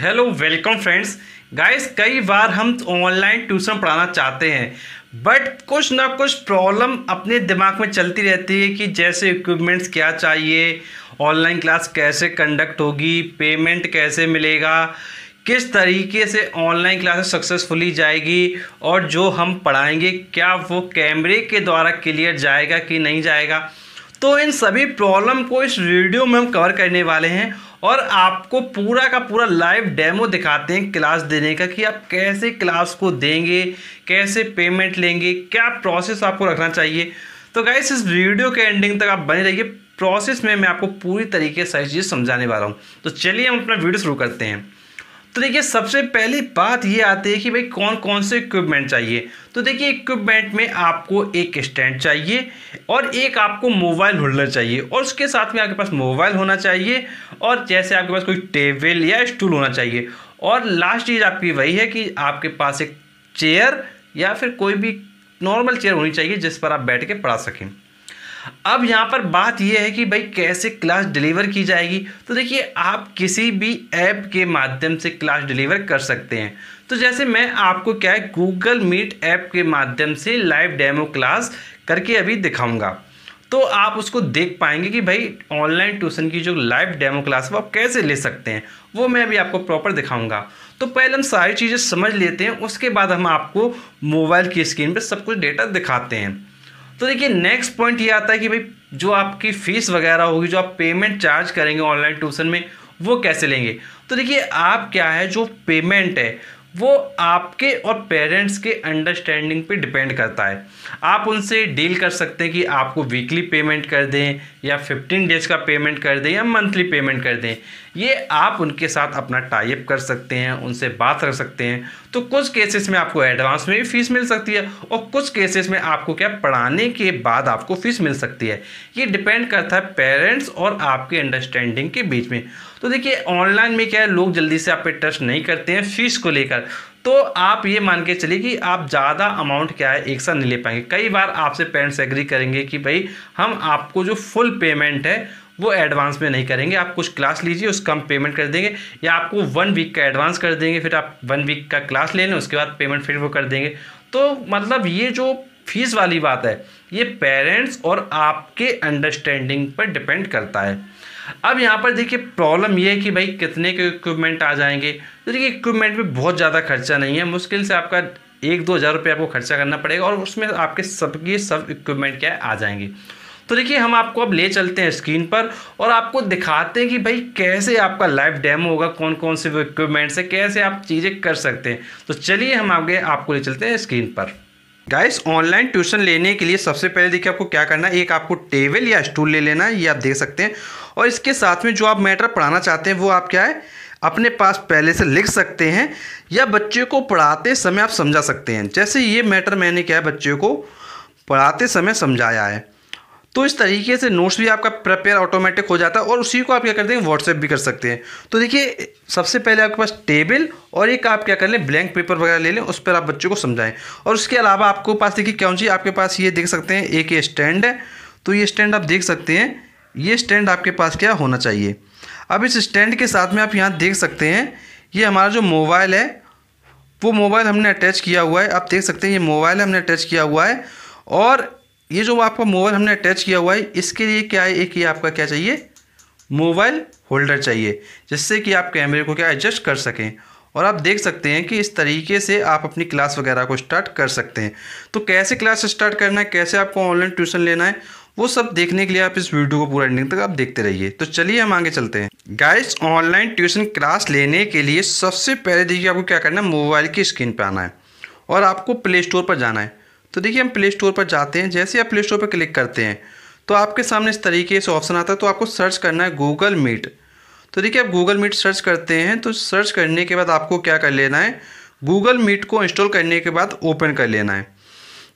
hello welcome friends guys कई बार हम online tuition पढ़ाना चाहते हैं बट कुछ ना कुछ प्रॉब्लम अपने दिमाग में चलती रहती है कि जैसे इक्विपमेंट्स क्या चाहिए ऑनलाइन क्लास कैसे कंडक्ट होगी पेमेंट कैसे मिलेगा किस तरीके से ऑनलाइन क्लासेस सक्सेसफुली जाएगी और जो हम पढ़ाएंगे क्या वो कैमरे के द्वारा क्लियर जाएगा कि नहीं जाएगा तो इन सभी प्रॉब्लम को इस वीडियो में हम कवर करने वाले हैं और आपको पूरा का पूरा लाइव डेमो दिखाते हैं क्लास देने का कि आप कैसे क्लास को देंगे कैसे पेमेंट लेंगे क्या प्रोसेस आपको रखना चाहिए तो गाइस इस वीडियो के एंडिंग तक आप बने रहिए प्रोसेस में मैं आपको पूरी तरीके से सारी चीज़ समझाने वाला हूँ तो चलिए हम अपना वीडियो शुरू करते हैं तो देखिए सबसे पहली बात ये आती है कि भाई कौन कौन से इक्विपमेंट चाहिए तो देखिए इक्विपमेंट में आपको एक स्टैंड चाहिए और एक आपको मोबाइल होल्डर चाहिए और उसके साथ में आपके पास मोबाइल होना चाहिए और जैसे आपके पास कोई टेबल या स्टूल होना चाहिए और लास्ट चीज़ आपकी वही है कि आपके पास एक चेयर या फिर कोई भी नॉर्मल चेयर होनी चाहिए जिस पर आप बैठ के पढ़ा सकें अब यहाँ पर बात यह है कि भाई कैसे क्लास डिलीवर की जाएगी तो देखिए आप किसी भी ऐप के माध्यम से क्लास डिलीवर कर सकते हैं तो जैसे मैं आपको क्या है गूगल मीट ऐप के माध्यम से लाइव डेमो क्लास करके अभी दिखाऊंगा तो आप उसको देख पाएंगे कि भाई ऑनलाइन ट्यूशन की जो लाइव डेमो क्लास है वो आप कैसे ले सकते हैं वो मैं अभी आपको प्रॉपर दिखाऊंगा तो पहले हम सारी चीज़ें समझ लेते हैं उसके बाद हम आपको मोबाइल की स्क्रीन पर सब कुछ डेटा दिखाते हैं तो देखिए नेक्स्ट पॉइंट ये आता है कि भाई जो आपकी फ़ीस वगैरह होगी जो आप पेमेंट चार्ज करेंगे ऑनलाइन ट्यूशन में वो कैसे लेंगे तो देखिए आप क्या है जो पेमेंट है वो आपके और पेरेंट्स के अंडरस्टैंडिंग पे डिपेंड करता है आप उनसे डील कर सकते हैं कि आपको वीकली पेमेंट कर दें या फिफ्टीन डेज का पेमेंट कर दें या मंथली पेमेंट कर दें ये आप उनके साथ अपना टाइप कर सकते हैं उनसे बात कर सकते हैं तो कुछ केसेस में आपको एडवांस में भी फ़ीस मिल सकती है और कुछ केसेस में आपको क्या पढ़ाने के बाद आपको फ़ीस मिल सकती है ये डिपेंड करता है पेरेंट्स और आपके अंडरस्टैंडिंग के बीच में तो देखिए ऑनलाइन में क्या है लोग जल्दी से आप पे ट्रस्ट नहीं करते हैं फीस को लेकर तो आप ये मान के चलिए कि आप ज़्यादा अमाउंट क्या है एक साथ नहीं ले पाएंगे कई बार आपसे पेरेंट्स एग्री करेंगे कि भाई हम आपको जो फुल पेमेंट है वो एडवांस में नहीं करेंगे आप कुछ क्लास लीजिए उस कम पेमेंट कर देंगे या आपको वन वीक का एडवांस कर देंगे फिर आप वन वीक का क्लास ले लें उसके बाद पेमेंट फिर वो कर देंगे तो मतलब ये जो फीस वाली बात है ये पेरेंट्स और आपके अंडरस्टैंडिंग पर डिपेंड करता है अब यहाँ पर देखिए प्रॉब्लम ये है कि भाई कितने के इक्विपमेंट आ जाएंगे तो देखिए इक्विपमेंट में बहुत ज़्यादा खर्चा नहीं है मुश्किल से आपका एक दो हज़ार रुपये आपको खर्चा करना पड़ेगा और उसमें आपके सबके सब इक्विपमेंट क्या आ जाएंगे तो देखिए हम आपको अब ले चलते हैं स्क्रीन पर और आपको दिखाते हैं कि भाई कैसे आपका लाइव डेमो होगा कौन कौन से वो इक्विपमेंट से कैसे आप चीज़ें कर सकते हैं तो चलिए हम आगे आपको ले चलते हैं स्क्रीन पर गाइस ऑनलाइन ट्यूशन लेने के लिए सबसे पहले देखिए आपको क्या करना है एक आपको टेबल या स्टूल ले लेना है ये आप देख सकते हैं और इसके साथ में जो आप मैटर पढ़ाना चाहते हैं वो आप क्या है अपने पास पहले से लिख सकते हैं या बच्चे को पढ़ाते समय आप समझा सकते हैं जैसे ये मैटर मैंने क्या है बच्चे को पढ़ाते समय समझाया है तो इस तरीके से नोट्स भी आपका प्रपेयर ऑटोमेटिक हो जाता है और उसी को आप क्या कर देंगे व्हाट्सएप भी कर सकते हैं तो देखिए सबसे पहले आपके पास टेबल और एक आप क्या कर लें ब्लैंक पेपर वगैरह ले लें उस पर आप बच्चों को समझाएं और उसके अलावा आपको पास देखिए क्यों चाहिए आपके पास ये देख सकते हैं एक ये स्टैंड है तो ये स्टैंड आप देख सकते हैं ये स्टैंड आपके पास क्या होना चाहिए अब इस स्टैंड के साथ में आप यहाँ देख सकते हैं ये हमारा जो मोबाइल है वो मोबाइल हमने अटैच किया हुआ है आप देख सकते हैं ये मोबाइल हमने अटैच किया हुआ है और ये जो आपका मोबाइल हमने अटैच किया हुआ है इसके लिए क्या है एक ये आपका क्या चाहिए मोबाइल होल्डर चाहिए जिससे कि आप कैमरे को क्या एडजस्ट कर सकें और आप देख सकते हैं कि इस तरीके से आप अपनी क्लास वगैरह को स्टार्ट कर सकते हैं तो कैसे क्लास स्टार्ट करना है कैसे आपको ऑनलाइन ट्यूशन लेना है वो सब देखने के लिए आप इस वीडियो को पूरा एंडिंग तक आप देखते रहिए तो चलिए हम आगे चलते हैं गाइस ऑनलाइन ट्यूशन क्लास लेने के लिए सबसे पहले देखिए आपको क्या करना है मोबाइल की स्क्रीन पर आना है और आपको प्ले स्टोर पर जाना है तो देखिए हम प्ले स्टोर पर जाते हैं जैसे आप प्ले स्टोर पर क्लिक करते हैं तो आपके सामने इस तरीके से ऑप्शन आता है तो आपको सर्च करना है गूगल मीट तो देखिए आप गूगल मीट सर्च करते हैं तो सर्च करने के बाद आपको क्या कर लेना है गूगल मीट को इंस्टॉल करने के बाद ओपन कर लेना है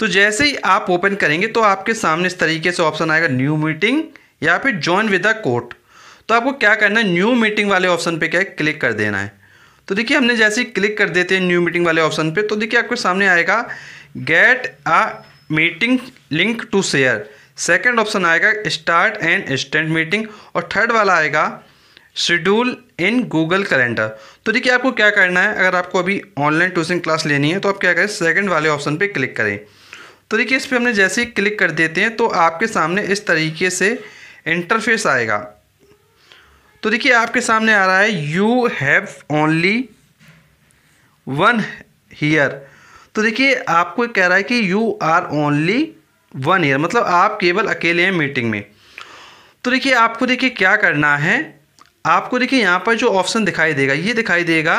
तो जैसे ही आप ओपन करेंगे तो आपके सामने इस तरीके से ऑप्शन आएगा न्यू मीटिंग या फिर ज्वाइन विद अ कोर्ट तो आपको क्या करना है न्यू मीटिंग वाले ऑप्शन पे क्या है क्लिक कर देना है तो देखिए हमने जैसे ही क्लिक कर देते हैं न्यू मीटिंग वाले ऑप्शन पे तो देखिए आपके सामने आएगा get a meeting link to share second option आएगा स्टार्ट एंड इंस्टेंट मीटिंग और थर्ड वाला आएगा शेड्यूल इन गूगल कैलेंडर तो देखिए आपको क्या करना है अगर आपको अभी ऑनलाइन ट्यूशन क्लास लेनी है तो आप क्या करें सेकेंड वाले ऑप्शन पे क्लिक करें तो देखिए इस पर हमने जैसे ही क्लिक कर देते हैं तो आपके सामने इस तरीके से इंटरफेस आएगा तो देखिए आपके सामने आ रहा है you have only one here तो देखिए आपको कह रहा है कि you are only one year मतलब आप केवल अकेले हैं मीटिंग में तो देखिए आपको देखिए क्या करना है आपको देखिए यहाँ पर जो ऑप्शन दिखाई देगा ये दिखाई देगा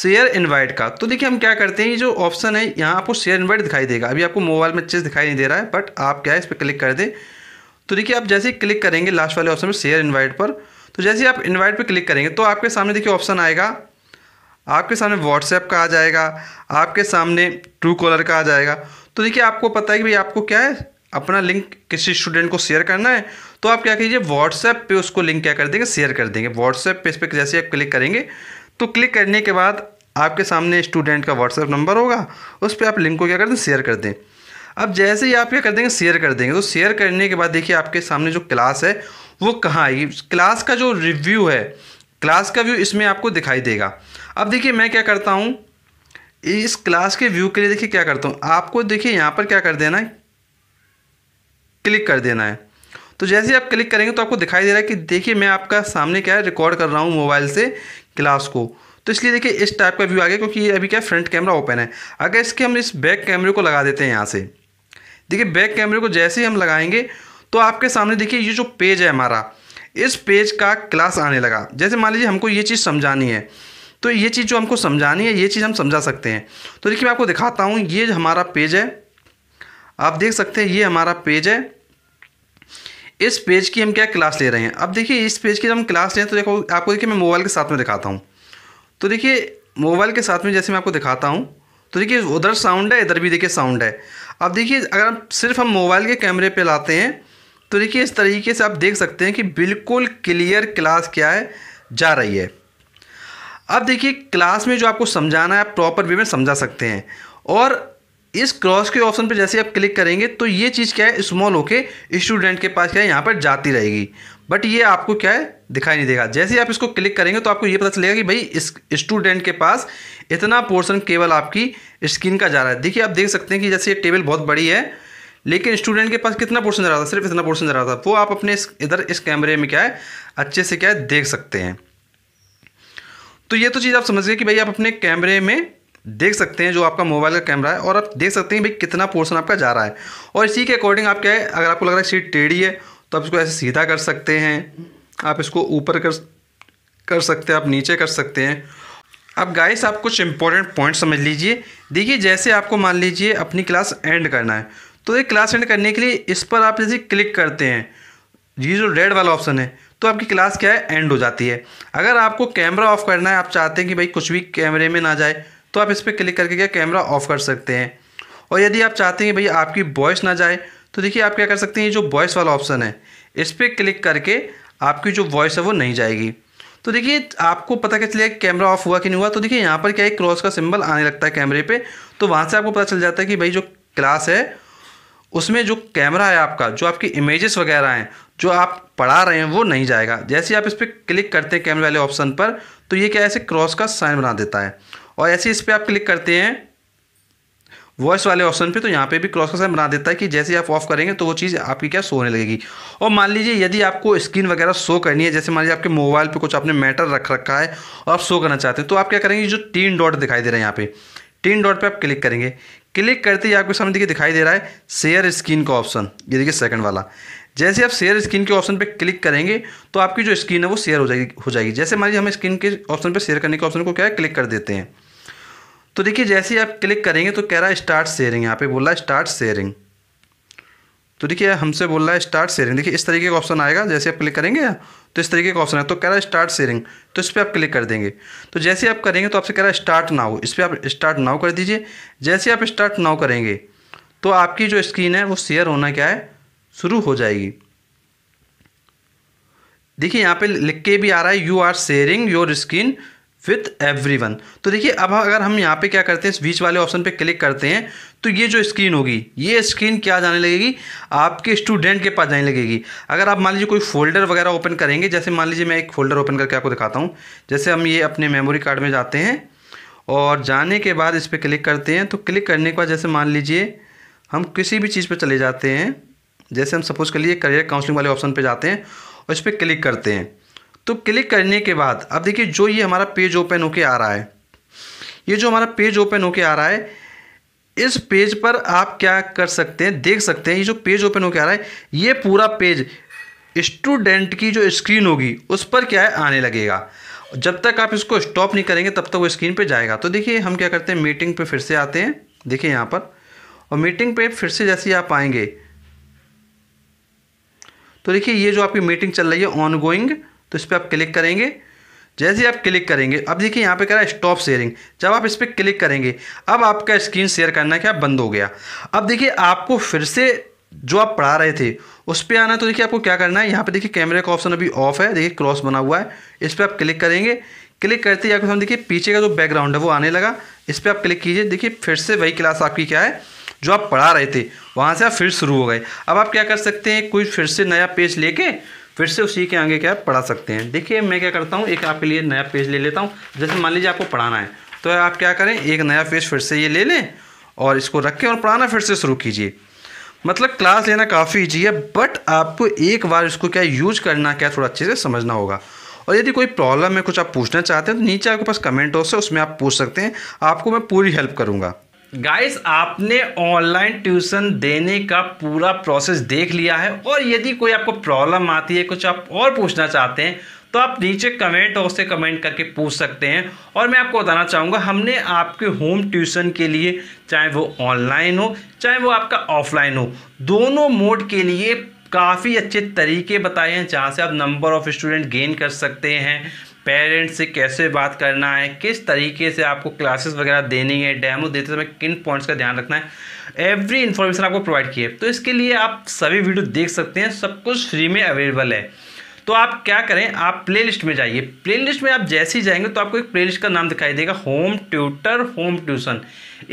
शेयर इनवाइट का तो देखिए हम क्या करते हैं ये जो ऑप्शन है यहाँ आपको शेयर इनवाइट दिखाई देगा अभी आपको मोबाइल में अच्छे से दिखाई नहीं दे रहा है बट आप क्या है इस पर क्लिक कर दें तो देखिए आप जैसे ही क्लिक करेंगे लास्ट वाले ऑप्शन में शेयर इन्वाइट पर तो जैसे ही आप इन्वाइट पर क्लिक करेंगे तो आपके सामने देखिए ऑप्शन आएगा आपके सामने व्हाट्सएप का आ जाएगा आपके सामने ट्रू कॉलर का आ जाएगा तो देखिए आपको पता है कि भाई आपको क्या है अपना लिंक किसी स्टूडेंट को शेयर करना है तो आप क्या कीजिए व्हाट्सएप पे उसको लिंक क्या कर देंगे शेयर कर देंगे व्हाट्सएप पे इस पर जैसे आप क्लिक करेंगे तो क्लिक करने के बाद आपके सामने स्टूडेंट का व्हाट्सएप नंबर होगा उस पर आप लिंक को क्या कर दें शेयर कर दें अब जैसे ही आप क्या कर देंगे शेयर कर देंगे तो शेयर करने के बाद देखिए आपके सामने जो क्लास है वो कहाँ आएगी क्लास का जो रिव्यू है क्लास का व्यू इसमें आपको दिखाई देगा अब देखिए मैं क्या करता हूँ इस क्लास के व्यू के लिए देखिए क्या करता हूँ आपको देखिए यहाँ पर क्या कर देना है क्लिक कर देना है तो जैसे आप क्लिक करेंगे तो आपको दिखाई दे रहा है कि देखिए मैं आपका सामने क्या है रिकॉर्ड कर रहा हूँ मोबाइल से क्लास को तो इसलिए देखिए इस टाइप का व्यू आ गया क्योंकि ये अभी क्या फ्रंट कैमरा ओपन है अगर इसके हम इस बैक कैमरे को लगा देते हैं यहाँ से देखिए बैक कैमरे को जैसे ही हम लगाएंगे तो आपके सामने देखिए ये जो पेज है हमारा इस पेज का क्लास आने लगा जैसे मान लीजिए हमको ये चीज़ समझानी है तो ये चीज़ जो हमको समझानी है ये चीज़ हम समझा सकते हैं तो देखिए मैं आपको दिखाता हूँ ये हमारा पेज है आप देख सकते हैं ये हमारा पेज है इस पेज की हम क्या क्लास ले रहे हैं अब देखिए इस पेज की हम क्लास लें तो देखो आपको देखिए मैं मोबाइल के साथ में दिखाता हूँ तो देखिए मोबाइल के साथ में जैसे मैं आपको दिखाता हूँ तो देखिए उधर साउंड है इधर भी देखिए साउंड है अब देखिए अगर हम सिर्फ हम मोबाइल के कैमरे पे लाते हैं तो देखिए इस तरीके से आप देख सकते हैं कि बिल्कुल क्लियर क्लास क्या है जा रही है अब देखिए क्लास में जो आपको समझाना है आप प्रॉपर वे में समझा सकते हैं और इस क्रॉस के ऑप्शन पर जैसे आप क्लिक करेंगे तो ये चीज़ क्या है स्मॉल होके स्टूडेंट के पास क्या है यहाँ पर जाती रहेगी बट ये आपको क्या है दिखाई नहीं देगा जैसे आप इसको क्लिक करेंगे तो आपको ये पता चलेगा कि भाई इस स्टूडेंट के पास इतना पोर्शन केवल आपकी स्क्रीन का जा रहा है देखिए आप देख सकते हैं कि जैसे ये टेबल बहुत बड़ी है लेकिन स्टूडेंट के पास कितना पोर्शन जा रहा था सिर्फ इतना पोर्शन जा रहा था वो आप अपने इस इधर इस कैमरे में क्या है अच्छे से क्या है देख सकते हैं तो ये तो चीज़ आप समझिए कि भाई आप अपने कैमरे में देख सकते हैं जो आपका मोबाइल का कैमरा है और आप देख सकते हैं भाई कितना पोर्शन आपका जा रहा है और इसी के अकॉर्डिंग आप क्या है अगर आपको लग रहा है सीट टेढ़ी है तो आप इसको ऐसे सीधा कर सकते हैं आप इसको ऊपर कर कर सकते हैं आप नीचे कर सकते हैं अब गाइस आप कुछ इंपॉर्टेंट पॉइंट समझ लीजिए देखिए जैसे आपको मान लीजिए अपनी क्लास एंड करना है तो ये क्लास एंड करने के लिए इस पर आप जैसे क्लिक करते हैं ये जो रेड वाला ऑप्शन है तो आपकी क्लास क्या है एंड हो जाती है अगर आपको कैमरा ऑफ करना है आप चाहते हैं कि भाई कुछ भी कैमरे में ना जाए तो आप इस पर क्लिक करके क्या कैमरा ऑफ कर सकते हैं और यदि आप चाहते हैं कि भाई आपकी वॉइस ना जाए तो देखिए आप क्या कर सकते हैं ये जो वॉइस वाला ऑप्शन है इस पर क्लिक करके आपकी जो वॉइस है वो नहीं जाएगी तो देखिए आपको पता कैसे चलेगा कैमरा ऑफ हुआ कि नहीं हुआ तो देखिए यहाँ पर क्या है क्रॉस का सिंबल आने लगता है कैमरे पे तो वहाँ से आपको पता चल जाता है कि भाई जो क्लास है उसमें जो कैमरा है आपका जो आपकी इमेजेस वगैरह हैं जो आप पढ़ा रहे हैं वो नहीं जाएगा जैसे आप इस पर क्लिक करते हैं कैमरे वाले ऑप्शन पर तो ये क्या ऐसे क्रॉस का साइन बना देता है और ऐसे इस पर आप क्लिक करते हैं वॉइस वाले ऑप्शन पे तो यहाँ पे भी क्रॉस का साइन बना देता है कि जैसे आप ऑफ करेंगे तो वो चीज़ आपकी क्या शो होने लगेगी और मान लीजिए यदि आपको स्क्रीन वगैरह शो करनी है जैसे मान लीजिए आपके मोबाइल पे कुछ आपने मैटर रख रखा है और आप शो करना चाहते हैं तो आप क्या करेंगे जो तीन डॉट दिखाई दे रहे हैं यहाँ पे तीन डॉट पे आप क्लिक करेंगे क्लिक करते ही आपके सामने देखिए दिखाई दे रहा है शेयर स्क्रीन का ऑप्शन ये देखिए सेकंड वाला जैसे आप शेयर स्क्रीन के ऑप्शन पे क्लिक करेंगे तो आपकी जो स्क्रीन है वो शेयर हो जाएगी हो जाएगी जैसे मान लीजिए हम स्क्रीन के ऑप्शन पे शेयर करने के ऑप्शन को क्या है क्लिक कर देते हैं तो देखिए जैसे ही आप क्लिक करेंगे तो कह रहा है स्टार्ट शेयरिंग यहाँ पे बोला स्टार्ट शेयरिंग तो देखिए हमसे बोल रहा है स्टार्ट शेयरिंग देखिए इस तरीके का ऑप्शन आएगा जैसे आप क्लिक करेंगे तो इस तरीके का ऑप्शन है तो कह रहा है स्टार्ट शेयरिंग तो इस पर आप क्लिक कर देंगे तो जैसे आप करेंगे तो आपसे कह रहा है स्टार्ट नाउ इस पर आप स्टार्ट नाउ कर दीजिए जैसे आप स्टार्ट नाउ करेंगे तो आपकी जो स्क्रीन है वो शेयर होना क्या है शुरू हो जाएगी देखिए यहाँ पे लिख के भी आ रहा है you are sharing your screen with everyone तो देखिए अब अगर हम यहाँ पे क्या करते हैं इस बीच वाले ऑप्शन पे क्लिक करते हैं तो ये जो स्क्रीन होगी ये स्क्रीन क्या जाने लगेगी आपके स्टूडेंट के पास जाने लगेगी अगर आप मान लीजिए कोई फोल्डर वगैरह ओपन करेंगे जैसे मान लीजिए मैं एक फोल्डर ओपन करके आपको दिखाता हूँ जैसे हम ये अपने मेमोरी कार्ड में जाते हैं और जाने के बाद इस पर क्लिक करते हैं तो क्लिक करने के बाद जैसे मान लीजिए हम किसी भी चीज़ पर चले जाते हैं जैसे हम सपोज कर लिए करियर काउंसलिंग वाले ऑप्शन पर जाते हैं और इस पर क्लिक करते हैं तो क्लिक करने के बाद अब देखिए जो ये हमारा पेज ओपन होके आ रहा है ये जो हमारा पेज ओपन होके आ रहा है इस पेज पर आप क्या कर सकते हैं देख सकते हैं ये जो पेज ओपन होकर आ रहा है ये पूरा पेज स्टूडेंट की जो स्क्रीन होगी उस पर क्या है आने लगेगा जब तक आप इसको स्टॉप नहीं करेंगे तब तक वो स्क्रीन पे जाएगा तो देखिए हम क्या करते हैं मीटिंग पे फिर से आते हैं देखिए यहाँ पर और मीटिंग पे फिर से जैसे आप आएंगे तो देखिए ये जो आपकी मीटिंग चल रही है ऑन गोइंग तो इस पर आप क्लिक करेंगे जैसे आप क्लिक करेंगे अब देखिए यहाँ पे कह रहा है स्टॉप शेयरिंग जब आप इस पर क्लिक करेंगे अब आपका स्क्रीन शेयर करना क्या बंद हो गया अब देखिए आपको फिर से जो आप पढ़ा रहे थे उस पर आना तो देखिए आपको क्या करना है यहाँ पे देखिए कैमरे का ऑप्शन अभी ऑफ है देखिए क्रॉस बना हुआ है इस पर आप क्लिक करेंगे क्लिक करते ही आपको हम देखिए पीछे का जो बैकग्राउंड है वो आने लगा इस पर आप क्लिक कीजिए देखिए फिर से वही क्लास आपकी क्या है जो आप पढ़ा रहे थे वहाँ से आप फिर शुरू हो गए अब आप क्या कर सकते हैं कोई फिर से नया पेज लेके फिर से उसी के आगे क्या पढ़ा सकते हैं देखिए मैं क्या करता हूँ एक आपके लिए नया पेज ले लेता हूँ जैसे मान लीजिए आपको पढ़ाना है तो आप क्या करें एक नया पेज फिर से ये ले लें और इसको रखें और पढ़ाना फिर से शुरू कीजिए मतलब क्लास लेना काफ़ी ईजी है बट आपको एक बार इसको क्या यूज करना क्या थोड़ा अच्छे से समझना होगा और यदि कोई प्रॉब्लम है कुछ आप पूछना चाहते हैं तो नीचे आपके पास कमेंट हो उसमें आप पूछ सकते हैं आपको मैं पूरी हेल्प करूँगा गाइस आपने ऑनलाइन ट्यूशन देने का पूरा प्रोसेस देख लिया है और यदि कोई आपको प्रॉब्लम आती है कुछ आप और पूछना चाहते हैं तो आप नीचे कमेंट और से कमेंट करके पूछ सकते हैं और मैं आपको बताना चाहूँगा हमने आपके होम ट्यूशन के लिए चाहे वो ऑनलाइन हो चाहे वो आपका ऑफलाइन हो दोनों मोड के लिए काफ़ी अच्छे तरीके बताए हैं जहाँ से आप नंबर ऑफ़ स्टूडेंट गेन कर सकते हैं पेरेंट्स से कैसे बात करना है किस तरीके से आपको क्लासेस वगैरह देनी है डेमो देते समय किन पॉइंट्स का ध्यान रखना है एवरी इन्फॉर्मेशन आपको प्रोवाइड की है तो इसके लिए आप सभी वीडियो देख सकते हैं सब कुछ फ्री में अवेलेबल है तो आप क्या करें आप प्लेलिस्ट में जाइए प्लेलिस्ट में आप जैसे ही जाएंगे तो आपको एक प्लेलिस्ट का नाम दिखाई देगा होम ट्यूटर होम ट्यूशन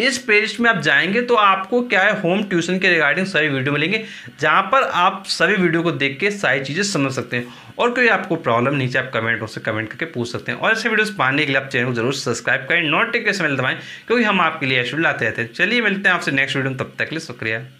इस प्लेलिस्ट में आप जाएंगे तो आपको क्या है होम ट्यूशन के रिगार्डिंग सभी वीडियो मिलेंगे जहाँ पर आप सभी वीडियो को देख के सारी चीज़ें समझ सकते हैं और कोई आपको प्रॉब्लम नीचे आप कमेंट बॉक्स में कमेंट करके पूछ सकते हैं और ऐसे वीडियोस पाने के लिए आप चैनल को जरूर सब्सक्राइब करें नोटिफिकेशन मिल दबाएं क्योंकि हम आपके लिए ऐसे लाते रहते हैं चलिए मिलते हैं आपसे नेक्स्ट वीडियो में तब तक के लिए शुक्रिया